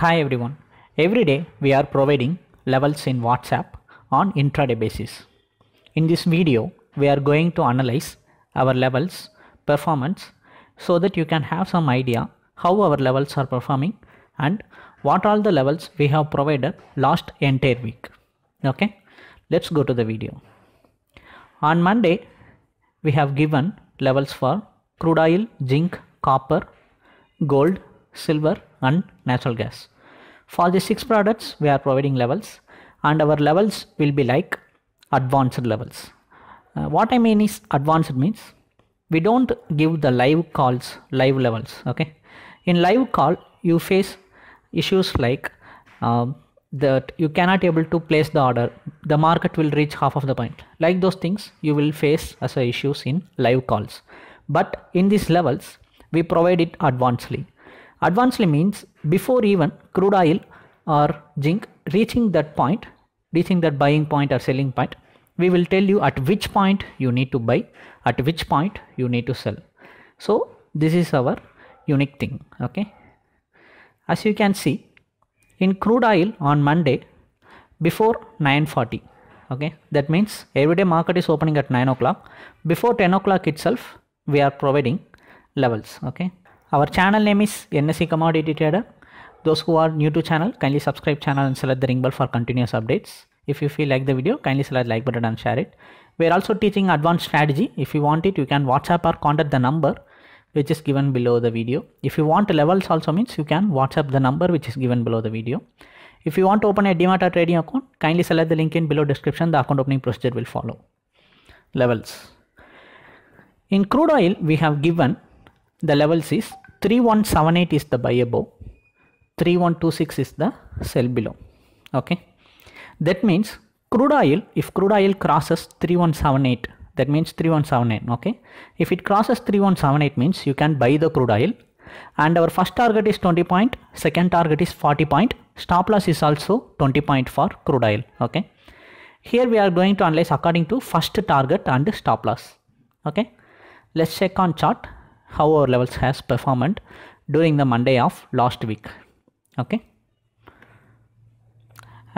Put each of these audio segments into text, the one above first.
Hi everyone. Every day we are providing levels in WhatsApp on intraday basis. In this video, we are going to analyze our levels performance so that you can have some idea how our levels are performing and what all the levels we have provided last entire week. Okay, let's go to the video. On Monday, we have given levels for crude oil, zinc, copper, gold, silver and natural gas. For the six products we are providing levels and our levels will be like advanced levels. Uh, what I mean is advanced means we don't give the live calls, live levels. Okay. In live call you face issues like uh, that you cannot able to place the order the market will reach half of the point like those things you will face as a issues in live calls but in these levels we provide it advancedly Advancedly means before even crude oil or zinc reaching that point, reaching that buying point or selling point, we will tell you at which point you need to buy, at which point you need to sell. So this is our unique thing. Okay. As you can see in crude oil on Monday before 940 okay that means everyday market is opening at 9 o'clock before 10 o'clock itself we are providing levels okay our channel name is NSE Commodity Trader. Those who are new to channel, kindly subscribe channel and select the ring bell for continuous updates. If you feel like the video, kindly select like button and share it. We are also teaching advanced strategy. If you want it, you can WhatsApp or contact the number which is given below the video. If you want levels also means you can WhatsApp the number which is given below the video. If you want to open a demat trading account, kindly select the link in below description. The account opening procedure will follow. Levels. In crude oil, we have given the levels is 3178 is the buy above 3126 is the sell below okay that means crude oil if crude oil crosses 3178 that means 3178 okay if it crosses 3178 means you can buy the crude oil and our first target is 20 point second target is 40 point stop loss is also 20 point for crude oil okay here we are going to analyze according to first target and stop loss okay let's check on chart how our levels has performed during the Monday of last week. Okay.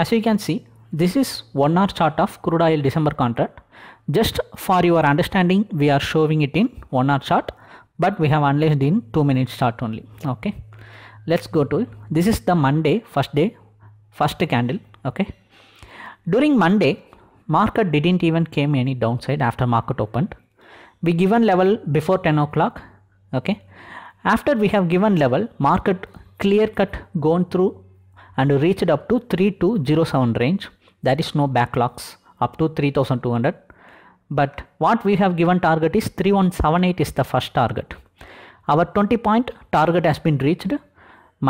As you can see, this is one hour chart of crude oil December contract. Just for your understanding, we are showing it in one hour chart, but we have analyzed in two minutes chart only. Okay. Let's go to this is the Monday first day first candle. Okay. During Monday, market didn't even came any downside after market opened. We given level before 10 o'clock okay after we have given level market clear cut gone through and reached up to 3207 range that is no backlogs up to 3200 but what we have given target is 3178 is the first target our 20 point target has been reached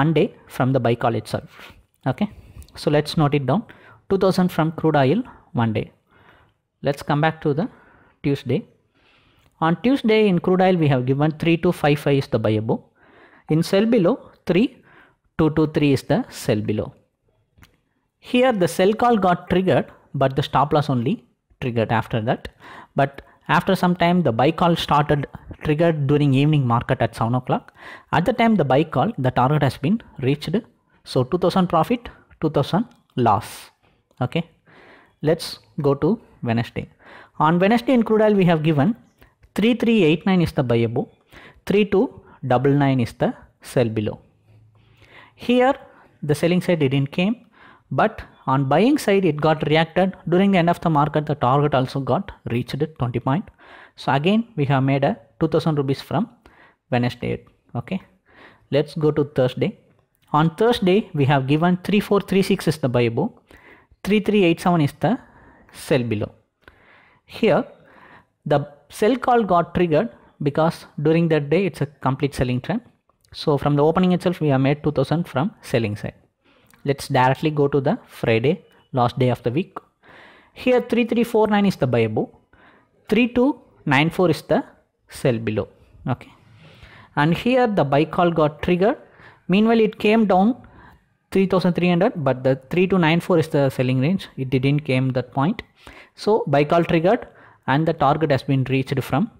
monday from the buy call itself okay so let's note it down 2000 from crude oil monday let's come back to the tuesday on Tuesday in crude oil we have given three to five is the buy above. In sell below three, two three is the sell below. Here the sell call got triggered but the stop loss only triggered after that. But after some time the buy call started triggered during evening market at 7 o'clock. At the time the buy call the target has been reached. So 2000 profit 2000 loss. Okay. Let's go to Wednesday. On Wednesday in crude oil we have given 3389 is the buy above, 3299 is the sell below. Here the selling side didn't came but on buying side it got reacted during the end of the market the target also got reached at 20 point. So again we have made a 2000 rupees from Wednesday okay. Let's go to Thursday. On Thursday we have given 3436 is the buy above, 3387 is the sell below. Here the sell call got triggered because during that day it's a complete selling trend so from the opening itself we have made 2000 from selling side let's directly go to the friday last day of the week here 3349 is the buy above 3294 is the sell below okay and here the buy call got triggered meanwhile it came down 3300 but the 3294 is the selling range it didn't came that point so buy call triggered and the target has been reached from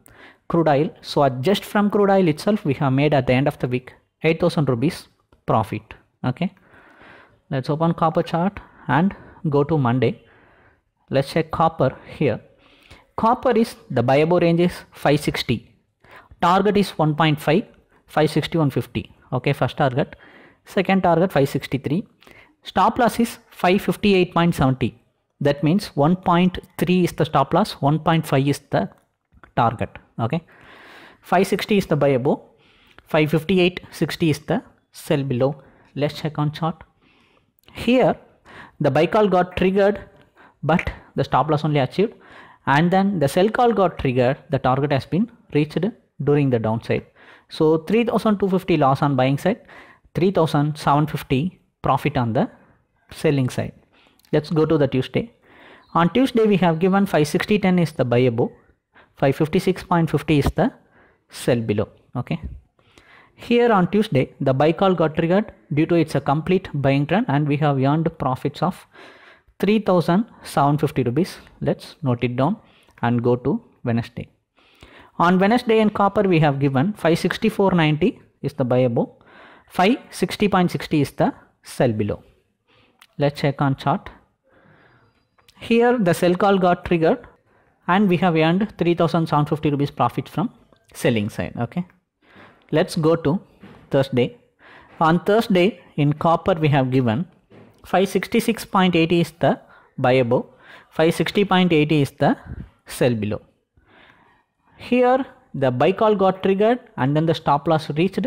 crude oil. So just from crude oil itself, we have made at the end of the week 8000 rupees profit. Okay. Let's open copper chart and go to Monday. Let's check copper here. Copper is the buyable range is 560. Target is 1.5, 560, 150. Okay, first target. Second target 563. Stop loss is 558.70 that means 1.3 is the stop loss 1.5 is the target okay 560 is the buy above 558 60 is the sell below let's check on chart here the buy call got triggered but the stop loss only achieved and then the sell call got triggered the target has been reached during the downside so 3250 loss on buying side 3750 profit on the selling side let's go to the tuesday on Tuesday we have given 560.10 is the buy above, 556.50 is the sell below. Okay. Here on Tuesday the buy call got triggered due to it's a complete buying trend and we have earned profits of 3750 rupees. Let's note it down and go to Wednesday. On Wednesday in copper we have given 564.90 is the buy above, 560.60 is the sell below. Let's check on chart. Here the sell call got triggered and we have earned 3750 rupees profit from selling side. Okay. Let's go to Thursday. On Thursday in copper we have given 566.80 is the buy above, 560.80 is the sell below. Here the buy call got triggered and then the stop loss reached.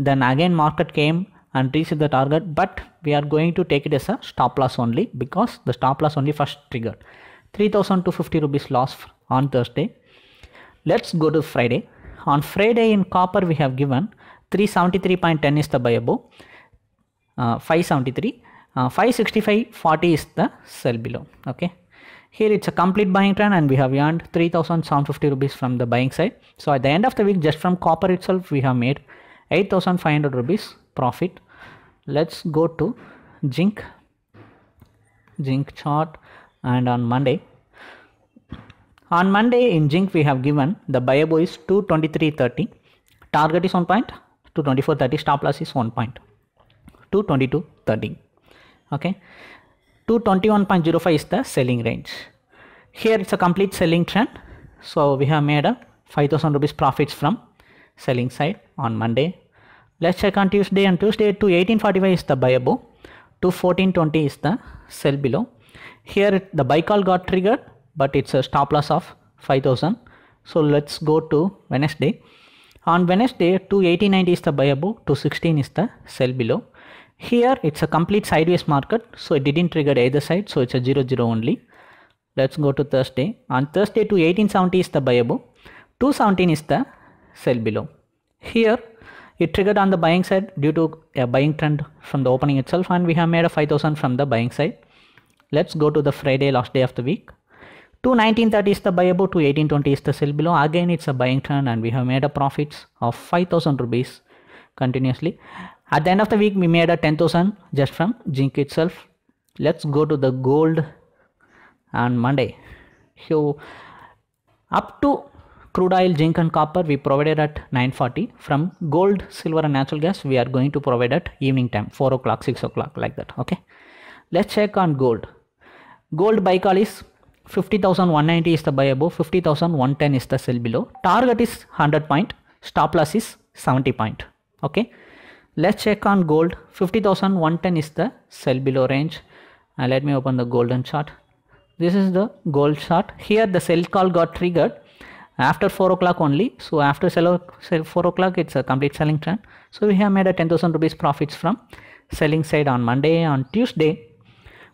Then again market came and reach the target but we are going to take it as a stop loss only because the stop loss only first triggered 3250 rupees loss on Thursday let's go to Friday on Friday in copper we have given 373.10 is the buy uh, 573 uh, 565.40 is the sell below okay here it's a complete buying trend and we have earned 3750 rupees from the buying side so at the end of the week just from copper itself we have made 8500 rupees profit let's go to zinc zinc chart and on monday on monday in zinc we have given the buyable is 223.30 target is 1 point 224.30 stop loss is 1 point 222.30 okay 221.05 is the selling range here it's a complete selling trend so we have made a 5000 rupees profits from selling side on monday Let's check on Tuesday and Tuesday to 1845 is the buy above to 1420 is the sell below. Here the buy call got triggered but it's a stop loss of 5000. So let's go to Wednesday. On Wednesday to 1890 is the buy above to 16 is the sell below. Here it's a complete sideways market so it didn't trigger either side so it's a 0 0 only. Let's go to Thursday. On Thursday to 1870 is the buy above. 217 is the sell below. Here it triggered on the buying side due to a buying trend from the opening itself and we have made a 5000 from the buying side. Let's go to the Friday last day of the week. To 1930 is the buy above, to 1820 is the sell below. Again it's a buying trend and we have made a profits of 5000 rupees continuously. At the end of the week we made a 10,000 just from zinc itself. Let's go to the gold on Monday. So up to crude oil zinc and copper we provided at 940 from gold silver and natural gas we are going to provide at evening time 4 o'clock 6 o'clock like that okay let's check on gold gold buy call is 50190 is the buy above 50110 is the sell below target is 100 point stop loss is 70 point okay let's check on gold 50110 is the sell below range And uh, let me open the golden chart this is the gold chart here the sell call got triggered after 4 o'clock only so after 4 o'clock it's a complete selling trend so we have made a 10,000 rupees profits from selling side on Monday on Tuesday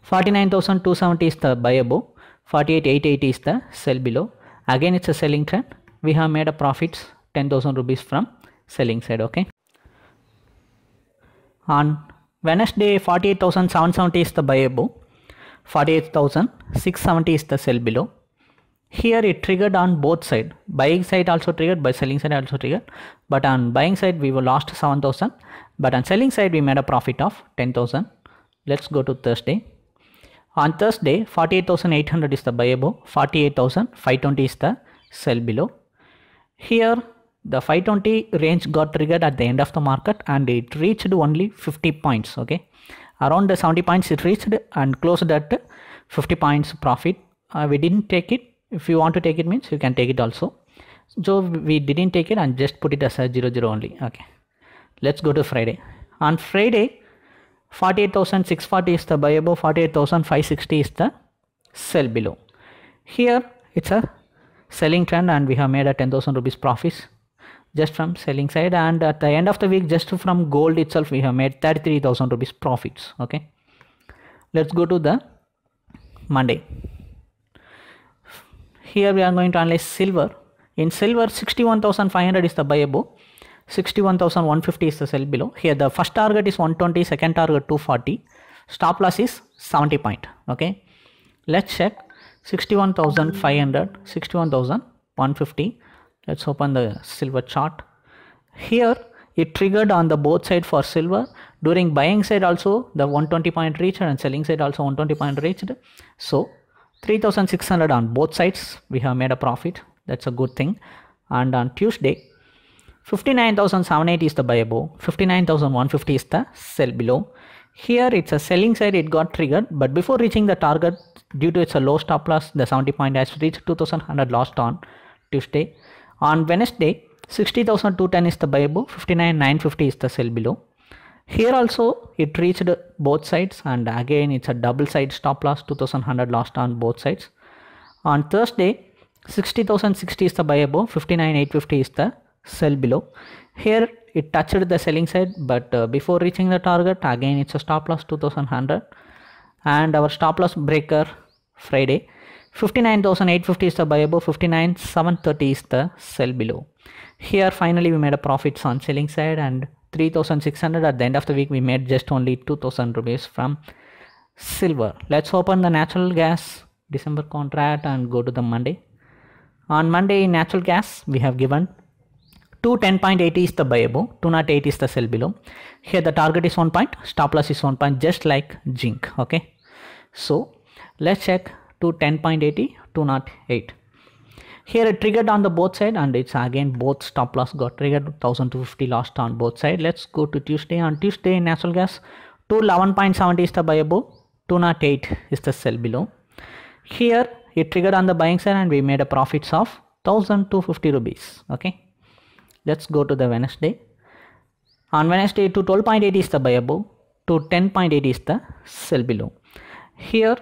49,270 is the buy above 48,880 is the sell below again it's a selling trend we have made a profits 10,000 rupees from selling side okay on Wednesday 48,770 is the buy above 48,670 is the sell below here it triggered on both side buying side also triggered by selling side also triggered but on buying side we were lost 7000 but on selling side we made a profit of 10000 let's go to thursday on thursday 48800 is the buy above 48520 is the sell below here the 520 range got triggered at the end of the market and it reached only 50 points okay around the 70 points it reached and closed at 50 points profit uh, we didn't take it if you want to take it means you can take it also so we didn't take it and just put it as a 00 only okay let's go to friday on friday 48640 is the buy above 48560 is the sell below here it's a selling trend and we have made a 10000 rupees profits just from selling side and at the end of the week just from gold itself we have made 33000 rupees profits okay let's go to the monday here we are going to analyze silver in silver 61500 is the buy above 61150 is the sell below here the first target is 120 second target 240 stop loss is 70 point okay let's check 61500 61150 let's open the silver chart here it triggered on the both side for silver during buying side also the 120 point reached and selling side also 120 point reached so 3600 on both sides we have made a profit that's a good thing and on tuesday 59780 is the buy above 59150 is the sell below here it's a selling side it got triggered but before reaching the target due to its a low stop loss the 70 point has reached 2100 lost on tuesday on wednesday 60210 is the buy above 59950 is the sell below here also it reached both sides and again it's a double side stop loss 2100 lost on both sides. On Thursday 60,060 is the buy above 59,850 is the sell below. Here it touched the selling side but uh, before reaching the target again it's a stop loss 2100 and our stop loss breaker Friday 59,850 is the buy above 59,730 is the sell below. Here finally we made a profits on selling side and 3600 at the end of the week we made just only 2000 rupees from silver let's open the natural gas december contract and go to the monday on monday natural gas we have given 210.80 is the buy above 208 is the sell below here the target is one point stop loss is one point just like zinc okay so let's check to 10.80 208 here it triggered on the both side and it's again both stop loss got triggered 1250 lost on both side let's go to tuesday on tuesday natural gas 211.70 is the buy above 208 is the sell below here it triggered on the buying side and we made a profits of 1250 rupees okay let's go to the wednesday on wednesday to 12.8 is the buy above to 10.8 is the sell below here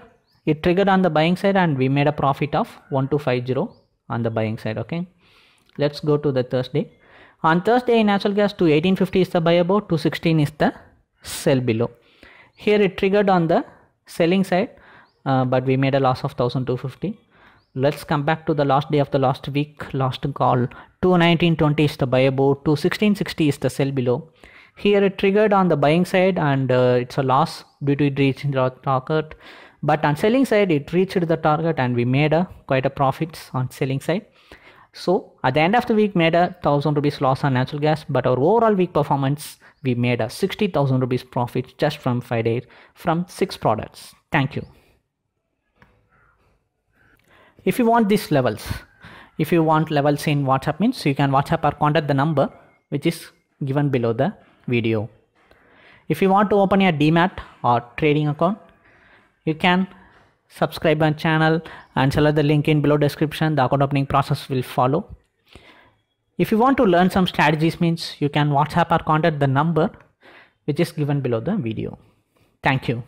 it triggered on the buying side and we made a profit of 1250 on the buying side okay let's go to the thursday on thursday natural gas to 1850 is the buy above 216 is the sell below here it triggered on the selling side uh, but we made a loss of 1250 let's come back to the last day of the last week last call 219.20 is the buy above 216.60 is the sell below here it triggered on the buying side and uh, it's a loss due to it reaching the target but on selling side it reached the target and we made a quite a profits on selling side so at the end of the week made a 1000 rupees loss on natural gas but our overall week performance we made a 60000 rupees profit just from 5 days from 6 products thank you if you want these levels if you want levels in whatsapp means you can whatsapp or contact the number which is given below the video if you want to open a demat or trading account you can subscribe our channel and select the link in below description the account opening process will follow if you want to learn some strategies means you can whatsapp or contact the number which is given below the video thank you